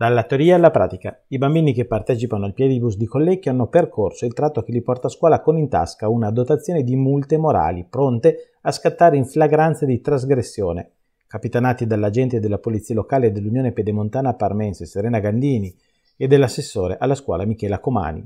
Dalla teoria alla pratica, i bambini che partecipano al Piedibus di Collecchio hanno percorso il tratto che li porta a scuola con in tasca una dotazione di multe morali pronte a scattare in flagranza di trasgressione. Capitanati dall'agente della polizia locale dell'Unione Pedemontana Parmense Serena Gandini e dell'assessore alla scuola Michela Comani.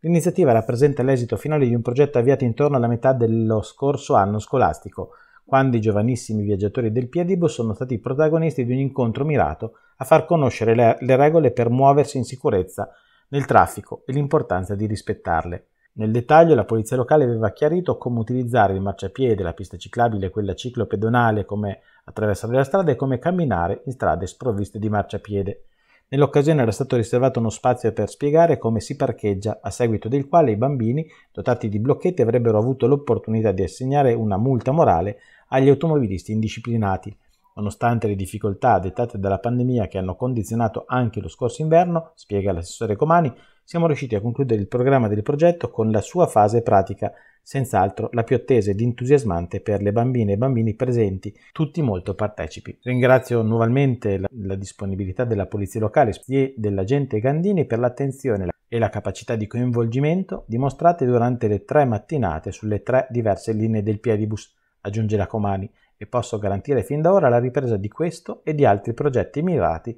L'iniziativa rappresenta l'esito finale di un progetto avviato intorno alla metà dello scorso anno scolastico, quando i giovanissimi viaggiatori del Piedibo sono stati protagonisti di un incontro mirato a far conoscere le, le regole per muoversi in sicurezza nel traffico e l'importanza di rispettarle. Nel dettaglio la polizia locale aveva chiarito come utilizzare il marciapiede, la pista ciclabile e quella ciclopedonale, come attraversare la strada e come camminare in strade sprovviste di marciapiede. Nell'occasione era stato riservato uno spazio per spiegare come si parcheggia, a seguito del quale i bambini, dotati di blocchetti, avrebbero avuto l'opportunità di assegnare una multa morale agli automobilisti indisciplinati. Nonostante le difficoltà dettate dalla pandemia che hanno condizionato anche lo scorso inverno, spiega l'assessore Comani, siamo riusciti a concludere il programma del progetto con la sua fase pratica, senz'altro la più attesa ed entusiasmante per le bambine e bambini presenti, tutti molto partecipi. Ringrazio nuovamente la, la disponibilità della Polizia Locale e dell'agente Gandini per l'attenzione e la capacità di coinvolgimento dimostrate durante le tre mattinate sulle tre diverse linee del Piedibus, aggiunge la Comani e posso garantire fin da ora la ripresa di questo e di altri progetti mirati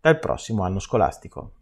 dal prossimo anno scolastico.